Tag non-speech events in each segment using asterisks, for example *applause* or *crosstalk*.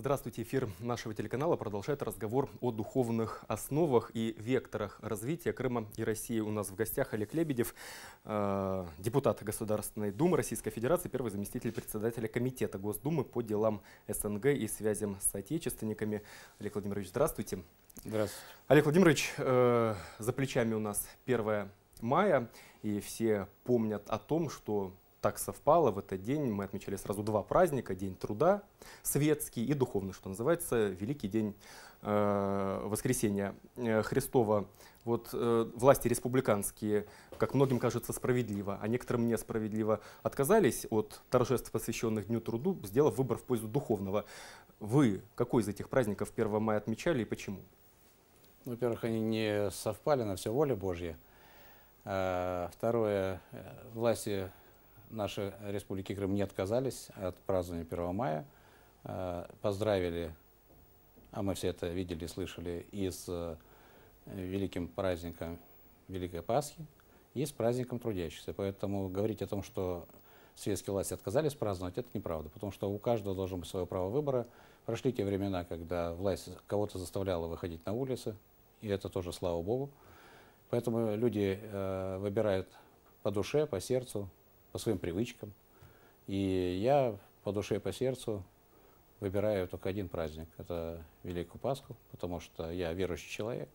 Здравствуйте, эфир нашего телеканала продолжает разговор о духовных основах и векторах развития Крыма и России. У нас в гостях Олег Лебедев, э, депутат Государственной Думы Российской Федерации, первый заместитель председателя Комитета Госдумы по делам СНГ и связям с отечественниками. Олег Владимирович, здравствуйте. Здравствуйте. Олег Владимирович, э, за плечами у нас 1 мая, и все помнят о том, что так совпало, в этот день мы отмечали сразу два праздника, День труда светский и духовный, что называется, Великий день э, воскресения э, Христова. Вот э, власти республиканские, как многим кажется справедливо, а некоторым несправедливо, отказались от торжеств, посвященных Дню труду, сделав выбор в пользу духовного. Вы какой из этих праздников 1 мая отмечали и почему? Ну, во-первых, они не совпали на все воле Божья. Э, второе, э, власти наши Республики Крым не отказались от празднования 1 мая, э, поздравили, а мы все это видели, и слышали, и с э, великим праздником Великой Пасхи, и с праздником трудящихся. Поэтому говорить о том, что светские власти отказались праздновать, это неправда, потому что у каждого должно быть свое право выбора. Прошли те времена, когда власть кого-то заставляла выходить на улицы, и это тоже слава богу. Поэтому люди э, выбирают по душе, по сердцу, по своим привычкам. И я по душе и по сердцу выбираю только один праздник. Это Великую Пасху, потому что я верующий человек,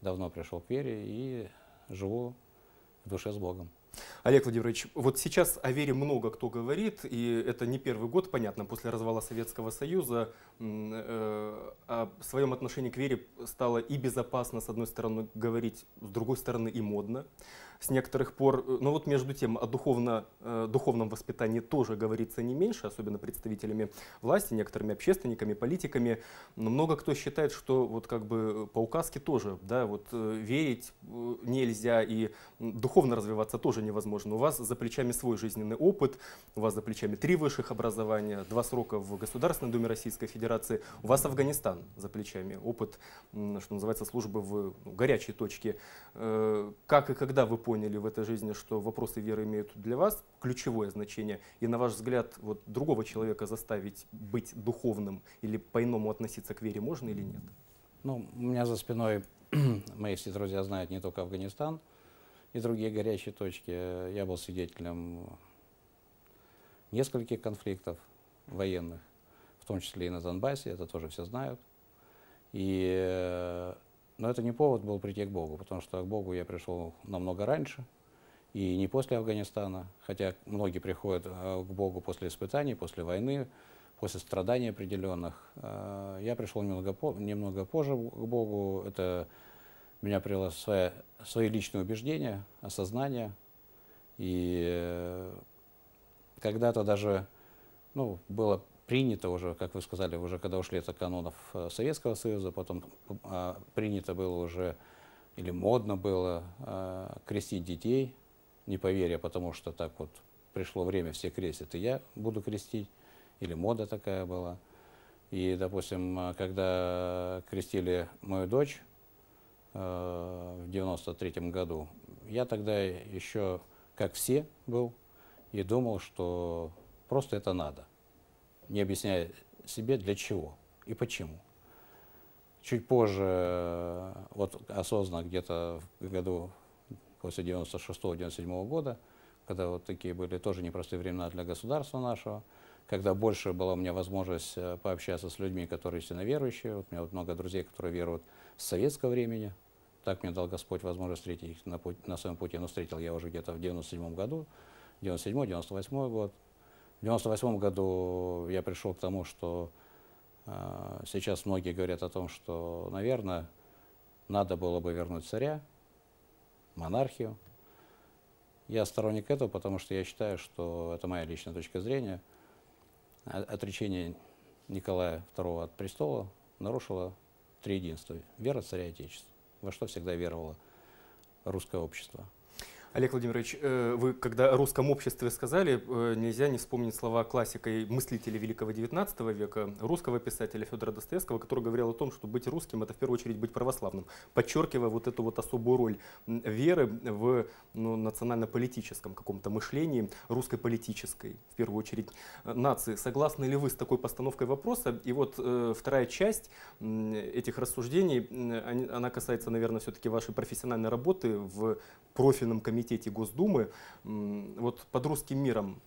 давно пришел к вере и живу в душе с Богом. Олег Владимирович, вот сейчас о вере много кто говорит, и это не первый год, понятно, после развала Советского Союза э, о своем отношении к вере стало и безопасно, с одной стороны, говорить, с другой стороны, и модно с некоторых пор, э, но вот между тем о духовно, э, духовном воспитании тоже говорится не меньше, особенно представителями власти, некоторыми общественниками, политиками. Но много кто считает, что вот как бы э, по указке тоже, да, вот верить нельзя и духовно развиваться тоже невозможно. У вас за плечами свой жизненный опыт, у вас за плечами три высших образования, два срока в Государственной Думе Российской Федерации, у вас Афганистан за плечами, опыт, что называется, службы в ну, горячей точке. Как и когда вы поняли, поняли в этой жизни, что вопросы веры имеют для вас ключевое значение, и на ваш взгляд вот другого человека заставить быть духовным или по-иному относиться к вере можно или нет? Ну, у меня за спиной *clears throat* мои все друзья знают не только Афганистан и другие горячие точки. Я был свидетелем нескольких конфликтов военных, в том числе и на Донбассе, это тоже все знают. И э, но это не повод был прийти к Богу, потому что к Богу я пришел намного раньше, и не после Афганистана, хотя многие приходят э, к Богу после испытаний, после войны, после страданий определенных. Э, я пришел немного, немного позже к Богу, это меня привело свои, свои личные убеждения, осознание. И э, когда-то даже ну, было принято уже, как вы сказали, уже когда ушли это канонов э, Советского Союза, потом а, принято было уже, или модно было, а, крестить детей, не поверя, потому что так вот пришло время, все крестят, и я буду крестить, или мода такая была. И, допустим, э, когда крестили мою дочь э, в 93 году, я тогда еще, как все, был и думал, что просто это надо не объясняя себе для чего и почему. Чуть позже, э, вот осознанно где-то в году после 96-97 года, когда вот такие были тоже непростые времена для государства нашего, когда больше была у меня возможность э, пообщаться с людьми, которые истинно верующие. Вот у меня вот много друзей, которые веруют с советского времени. Так мне дал Господь возможность встретить их на, путь, на своем пути. Но встретил я уже где-то в 97 году, 97-98 год. В 1998 году я пришел к тому, что э, сейчас многие говорят о том, что, наверное, надо было бы вернуть царя, монархию. Я сторонник этого, потому что я считаю, что это моя личная точка зрения. Отречение Николая II от престола нарушило три единства – вера, царя и отечество, во что всегда веровало русское общество. Олег Владимирович, э, вы когда о русском обществе сказали, э, нельзя не вспомнить слова классика и мыслителя великого XIX века, русского писателя Федора Достоевского, который говорил о том, что быть русским – это в первую очередь быть православным, подчеркивая вот эту вот особую роль веры в ну, национально-политическом каком-то мышлении, русской политической, в первую очередь, э, нации. Согласны ли вы с такой постановкой вопроса? И вот вторая часть этих рассуждений, она касается, наверное, все-таки вашей профессиональной работы в профильном комитете комитете Госдумы, вот под русским миром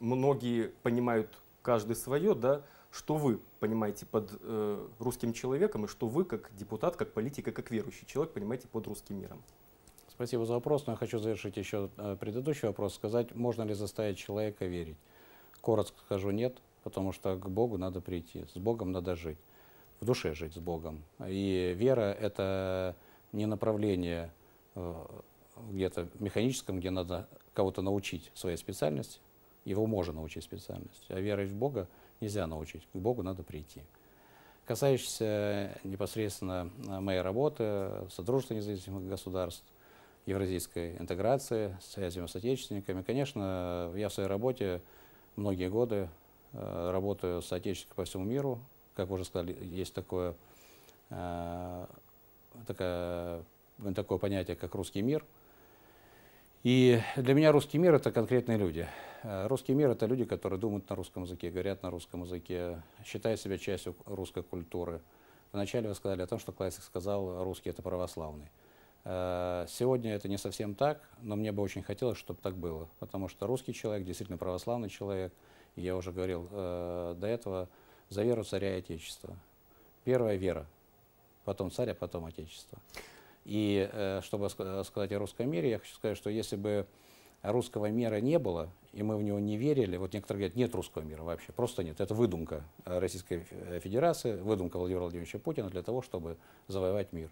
многие понимают каждый свое, да, что вы понимаете под э, русским человеком и что вы как депутат, как политик и как верующий человек понимаете под русским миром. Спасибо за вопрос, но я хочу завершить еще э, предыдущий вопрос, сказать, можно ли заставить человека верить. Коротко скажу нет, потому что к Богу надо прийти, с Богом надо жить, в душе жить с Богом. И вера — это не направление э, где-то механическом, где надо кого-то научить своей специальности, его можно научить специальности, а верой в Бога нельзя научить, к Богу надо прийти. Касающийся непосредственно э, моей работы, Содружества независимых государств, евразийской интеграции, связями с отечественниками, конечно, я в своей работе многие годы э, работаю с отечественниками по всему миру. Как вы уже сказали, есть такое, э, такое, такое понятие, как русский мир – и для меня русский мир — это конкретные люди. Э, русский мир — это люди, которые думают на русском языке, говорят на русском языке, считают себя частью русской культуры. Вначале вы сказали о том, что классик сказал, русский — это православный. Э, сегодня это не совсем так, но мне бы очень хотелось, чтобы так было, потому что русский человек действительно православный человек. И я уже говорил э, до этого за веру царя и отечества. Первая вера, потом царь, а потом отечество. И э, чтобы э, сказать о русском мире, я хочу сказать, что если бы русского мира не было, и мы в него не верили, вот некоторые говорят, нет русского мира вообще, просто нет. Это выдумка э, Российской Федерации, выдумка Владимира Владимировича Путина для того, чтобы завоевать мир.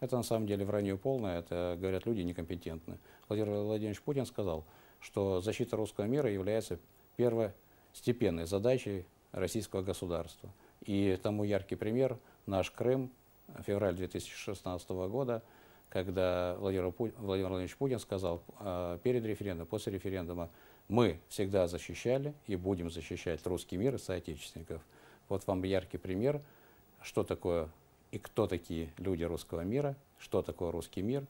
Это на самом деле вранье полное, это, говорят, люди некомпетентные. Владимир Владимирович Путин сказал, что защита русского мира является первостепенной задачей российского государства. И тому яркий пример – наш Крым, февраль 2016 года, когда Владимир, Пу... Владимир Владимирович Путин сказал а, перед референдумом, после референдума, мы всегда защищали и будем защищать русский мир и соотечественников. Вот вам яркий пример, что такое и кто такие люди русского мира, что такое русский мир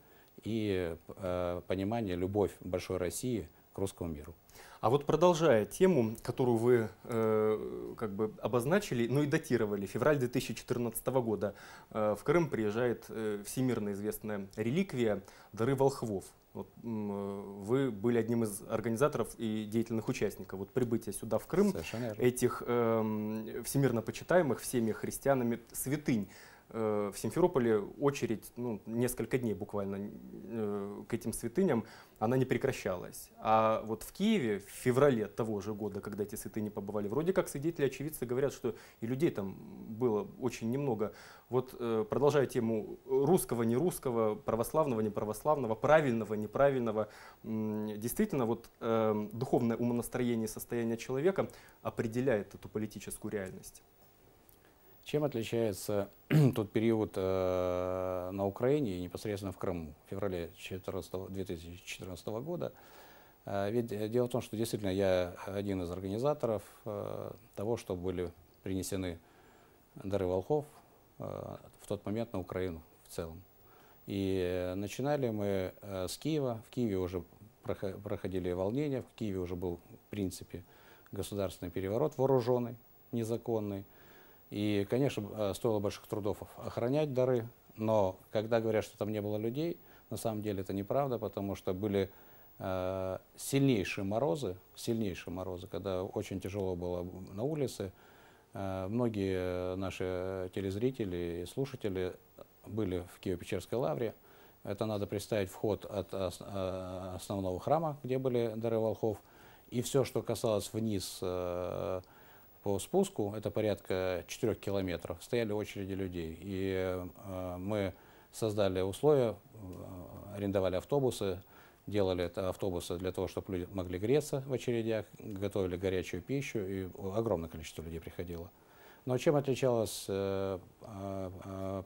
и э, понимание, любовь большой России – к русскому миру. А вот продолжая тему, которую вы э, как бы обозначили, но и датировали, февраль 2014 года э, в Крым приезжает э, всемирно известная реликвия «Дары волхвов». Вот, э, вы были одним из организаторов и деятельных участников. Вот прибытия сюда в Крым этих э, всемирно почитаемых всеми христианами святынь. Э, в Симферополе очередь, ну, несколько дней буквально э, к этим святыням, она не прекращалась. А вот в Киеве в феврале того же года, когда эти святыни побывали, вроде как свидетели, очевидцы говорят, что и людей там было очень немного. Вот э, продолжая тему русского, не русского, православного, не православного, правильного, неправильного, действительно вот духовное умонастроение и состояние человека определяет эту политическую реальность. Чем отличается *clears throat* тот период э, на Украине и непосредственно в Крыму в феврале 14, 2014 года? Э, ведь э, дело в том, что действительно я один из организаторов э, того, что были принесены дары волхов э, в тот момент на Украину в целом. И э, начинали мы э, с Киева. В Киеве уже проходили волнения, в Киеве уже был, в принципе, государственный переворот вооруженный, незаконный. И, конечно, э, стоило больших трудов охранять дары, но когда говорят, что там не было людей, на самом деле это неправда, потому что были э, сильнейшие морозы, сильнейшие морозы, когда очень тяжело было на улице. Э, многие наши телезрители и слушатели были в Киево-Печерской лавре. Это надо представить вход от э, основного храма, где были дары волхов. И все, что касалось вниз э, по спуску, это порядка 4 километров, стояли очереди людей. И э, мы создали условия, э, арендовали автобусы, делали это автобусы для того, чтобы люди могли греться в очередях, готовили горячую пищу, и огромное количество людей приходило. Но чем отличалось э,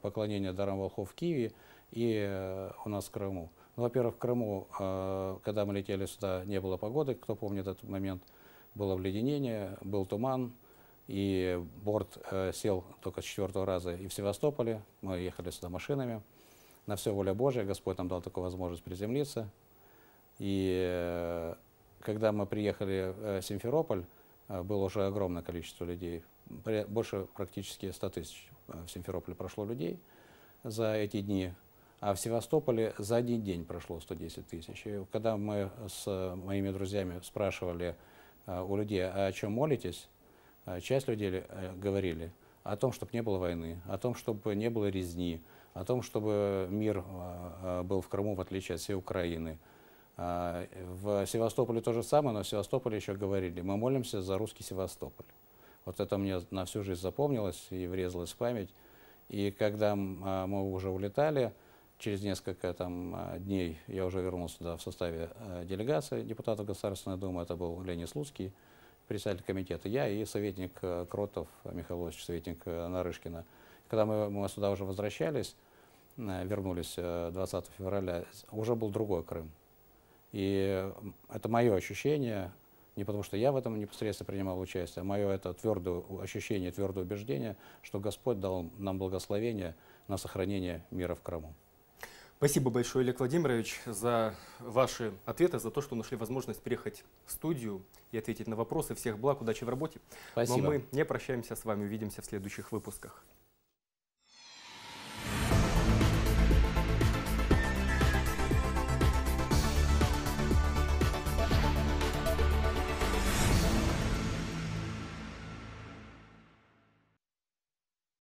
поклонение дарам волхов в Киеве и у нас в Крыму? Ну, во-первых, в Крыму, когда мы летели сюда, не было погоды, кто помнит этот момент, было обледенение, был туман, и борт э, сел только с четвертого раза и в Севастополе. Мы ехали сюда машинами. На все воля Божия, Господь нам дал такую возможность приземлиться. И э, когда мы приехали э, в Симферополь, э, было уже огромное количество людей. При, больше практически 100 тысяч э, в Симферополе прошло людей за эти дни. А в Севастополе за один день прошло 110 тысяч. И когда мы с э, моими друзьями спрашивали у людей, а о чем молитесь, Э, часть людей э, говорили о том, чтобы не было войны, о том, чтобы не было резни, о том, чтобы мир э, был в Крыму, в отличие от всей Украины. А, в Севастополе то же самое, но в Севастополе еще говорили, мы молимся за русский Севастополь. Вот это мне на всю жизнь запомнилось и врезалось в память. И когда мы уже улетали, через несколько там, дней я уже вернулся сюда в составе делегации депутатов Государственной Думы, это был Леонид Слуцкий, председатель комитета, я и советник э, Кротов э, Михайлович, советник э, Нарышкина. Когда мы, мы сюда уже возвращались, вернулись 20 февраля, уже был другой Крым. И это мое ощущение, не потому что я в этом непосредственно принимал участие, а мое это твердое ощущение, твердое убеждение, что Господь дал нам благословение на сохранение мира в Крыму. Спасибо большое, Олег Владимирович, за ваши ответы, за то, что нашли возможность приехать в студию и ответить на вопросы. Всех благ, удачи в работе. Спасибо. Но мы не прощаемся с вами, увидимся в следующих выпусках.